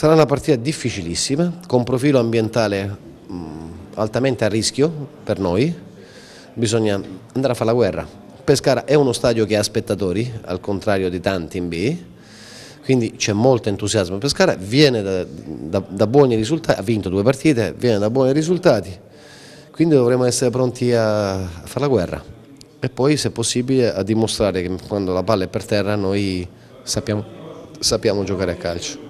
Sarà una partita difficilissima, con profilo ambientale mh, mm, altamente a rischio per noi, bisogna andare a fare la guerra. Pescara è uno stadio che ha spettatori, al contrario di tanti in B, quindi c'è molto entusiasmo Pescara, viene da, da, da buoni risultati, ha vinto due partite, viene da buoni risultati, quindi dovremo essere pronti a, a fare la guerra e poi se possibile a dimostrare che quando la palla è per terra noi sappiamo, sappiamo giocare a calcio.